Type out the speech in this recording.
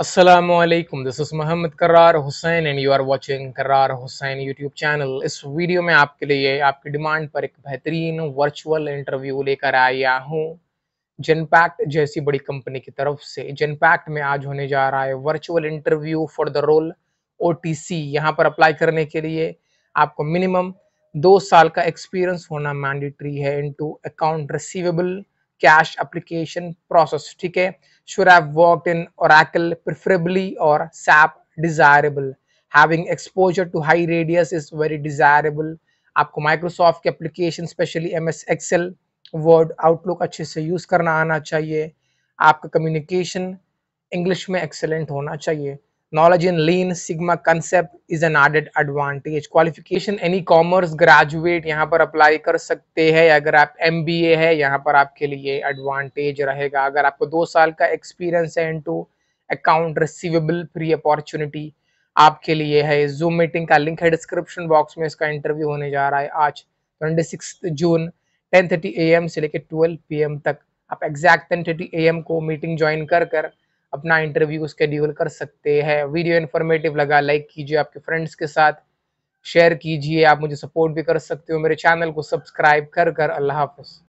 Aslam this is Mohammad Karar Hussain and you are watching Karar Hussain YouTube channel इस वीडियो में आपके लिए आपकी डिमांड पर एक बेहतरीन वर्चुअल इंटरव्यू लेकर आया हूँ जनपैक्ट जैसी बड़ी कंपनी की तरफ से जनपैक्ट में आज होने जा रहा है virtual interview for the role O T C यहाँ पर अप्लाई करने के लिए आपको मिनिमम दो साल का एक्सपीरियंस होना मैंडेटरी है into account receivable cache application process. Okay? Should have worked in Oracle preferably or SAP desirable. Having exposure to high radius is very desirable. आपको Microsoft के application specially MS Excel, Word, Outlook अच्छे से use करना आना चाहिए आपका communication English में excellent होना चाहिए Knowledge in Lean Sigma concept is an added advantage. Qualification any commerce graduate यहाँ पर apply कर सकते हैं अगर आप एम बी ए है यहाँ पर आपके लिए advantage रहेगा अगर आपको दो साल का experience है into account receivable free opportunity आपके लिए है जूम मीटिंग का लिंक है डिस्क्रिप्शन बॉक्स में इसका इंटरव्यू होने जा रहा है आज twenty six June ten thirty A M से लेकर ट्वेल्व पी एम तक आप exact ten thirty A M को मीटिंग ज्वाइन कर कर अपना इंटरव्यू स्केड्यूल कर सकते हैं वीडियो इन्फॉर्मेटिव लगा लाइक कीजिए आपके फ्रेंड्स के साथ शेयर कीजिए आप मुझे सपोर्ट भी कर सकते हो मेरे चैनल को सब्सक्राइब कर कर अल्लाह हाफ